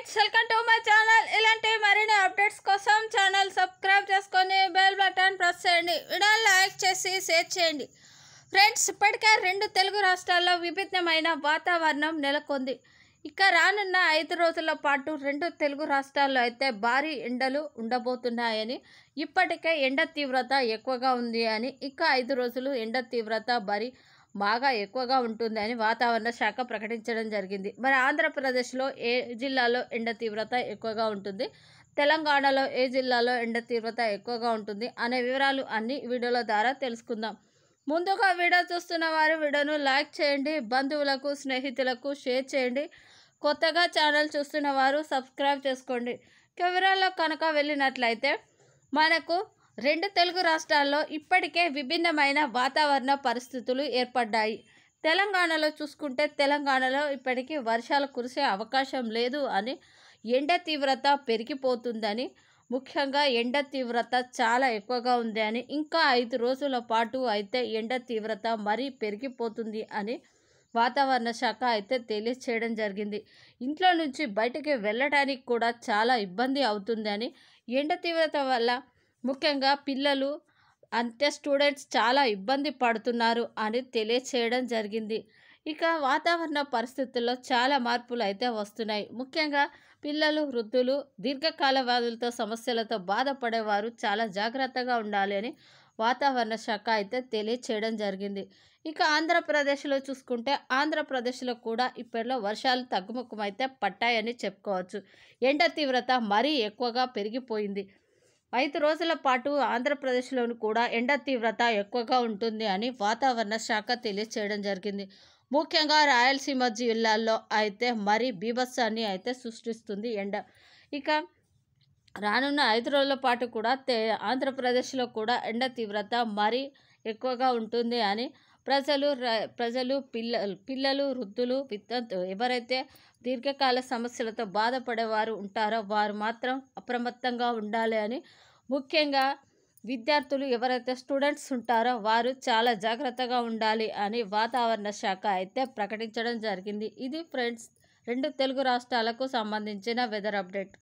friends welcome to my channel ఇలాంటి మరిన్ని updates కోసం ఛానల్ సబ్స్క్రైబ్ చేసుకొని బెల్ బటన్ ప్రెస్ చేయండి వీడియో లైక్ చేసి షేర్ చేయండి ఫ్రెండ్స్ ఇప్పటికే రెండు తెలుగు రాష్ట్రాల్లో విభిన్నమైన వాతావరణం నెలకొంది ఇక రానున్న ఐదు రోజుల పాటు రెండు తెలుగు రాష్ట్రాల్లో అయితే భారీ ఎండలు ఉండబోతున్నాయని ఇప్పటికే ఎండ తీవ్రత ఎక్కువగా ఉంది అని ఇక ఐదు రోజులు ఎండ తీవ్రత భారీ బాగా ఎక్కువగా ఉంటుందని వాతావరణ శాఖ ప్రకటించడం జరిగింది మరి ఆంధ్రప్రదేశ్లో ఏ జిల్లాలో ఎండ తీవ్రత ఎక్కువగా ఉంటుంది తెలంగాణలో ఏ జిల్లాలో ఎండ తీవ్రత ఎక్కువగా ఉంటుంది అనే వివరాలు అన్ని వీడియోల ద్వారా తెలుసుకుందాం ముందుగా వీడియో చూస్తున్న వారు వీడియోను లైక్ చేయండి బంధువులకు స్నేహితులకు షేర్ చేయండి కొత్తగా ఛానల్ చూస్తున్న వారు సబ్స్క్రైబ్ చేసుకోండి కెమెరాలో కనుక వెళ్ళినట్లయితే మనకు రెండు తెలుగు రాష్ట్రాల్లో ఇప్పటికే విభిన్నమైన వాతావరణ పరిస్థితులు ఏర్పడ్డాయి తెలంగాణలో చూసుకుంటే తెలంగాణలో ఇప్పటికీ వర్షాలు కురిసే అవకాశం లేదు అని ఎండ తీవ్రత పెరిగిపోతుందని ముఖ్యంగా ఎండ తీవ్రత చాలా ఎక్కువగా ఉంది అని ఇంకా ఐదు రోజుల పాటు అయితే ఎండ తీవ్రత మరీ పెరిగిపోతుంది అని వాతావరణ శాఖ అయితే తెలియచేయడం జరిగింది ఇంట్లో నుంచి బయటకి వెళ్ళడానికి కూడా చాలా ఇబ్బంది అవుతుందని ఎండ తీవ్రత వల్ల ముఖ్యంగా పిల్లలు అంతే స్టూడెంట్స్ చాలా ఇబ్బంది పడుతున్నారు అని తెలియచేయడం జరిగింది ఇక వాతావరణ పరిస్థితుల్లో చాలా మార్పులు అయితే వస్తున్నాయి ముఖ్యంగా పిల్లలు వృద్ధులు దీర్ఘకాల వ్యాధులతో సమస్యలతో బాధపడేవారు చాలా జాగ్రత్తగా ఉండాలి అని వాతావరణ శాఖ అయితే తెలియచేయడం జరిగింది ఇక ఆంధ్రప్రదేశ్లో చూసుకుంటే ఆంధ్రప్రదేశ్లో కూడా ఇప్పటిలో వర్షాలు తగ్గుముఖమైతే పట్టాయని చెప్పుకోవచ్చు ఎండ తీవ్రత మరీ ఎక్కువగా పెరిగిపోయింది ఐదు రోజుల పాటు ఆంధ్రప్రదేశ్లోని కూడా ఎండ తీవ్రత ఎక్కువగా ఉంటుంది అని వాతావరణ శాఖ తెలియచేయడం జరిగింది ముఖ్యంగా రాయలసీమ జిల్లాల్లో అయితే మరీ బీభత్సాన్ని అయితే సృష్టిస్తుంది ఎండ ఇక రానున్న ఐదు రోజుల పాటు కూడా ఆంధ్రప్రదేశ్లో కూడా ఎండ తీవ్రత మరీ ఎక్కువగా ఉంటుంది అని ప్రజలు ప్రజలు పిల్ల పిల్లలు వృద్ధులు విద్యార్థు ఎవరైతే దీర్ఘకాల సమస్యలతో బాధపడేవారు ఉంటారో వారు మాత్రం అప్రమత్తంగా ఉండాలి అని ముఖ్యంగా విద్యార్థులు ఎవరైతే స్టూడెంట్స్ ఉంటారో వారు చాలా జాగ్రత్తగా ఉండాలి అని వాతావరణ శాఖ అయితే ప్రకటించడం జరిగింది ఇది ఫ్రెండ్స్ రెండు తెలుగు రాష్ట్రాలకు సంబంధించిన వెదర్ అప్డేట్